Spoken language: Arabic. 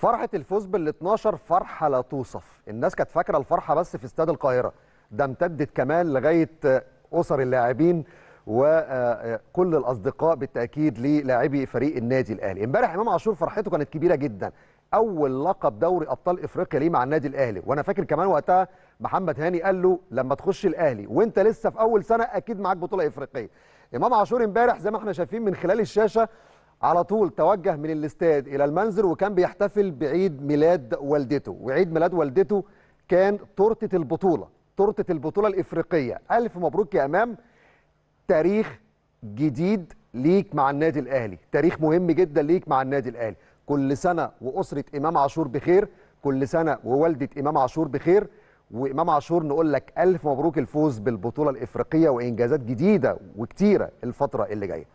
فرحة الفوز بال 12 فرحة لا توصف، الناس كانت فاكرة الفرحة بس في استاد القاهرة، ده امتدت كمان لغاية أسر اللاعبين وكل آه، آه، الأصدقاء بالتأكيد للاعبي فريق النادي الأهلي. امبارح إمام عاشور فرحته كانت كبيرة جدا، أول لقب دوري أبطال إفريقيا ليه مع النادي الأهلي، وأنا فاكر كمان وقتها محمد هاني قال له لما تخش الأهلي وأنت لسه في أول سنة أكيد معاك بطولة إفريقية. إمام عاشور امبارح زي ما احنا شايفين من خلال الشاشة على طول توجه من الاستاد الى المنزل وكان بيحتفل بعيد ميلاد والدته وعيد ميلاد والدته كان تورته البطوله تورته البطوله الافريقيه الف مبروك يا امام تاريخ جديد ليك مع النادي الاهلي تاريخ مهم جدا ليك مع النادي الاهلي كل سنه واسره امام عاشور بخير كل سنه ووالده امام عاشور بخير وامام عاشور نقول لك الف مبروك الفوز بالبطوله الافريقيه وانجازات جديده وكتيره الفتره اللي جايه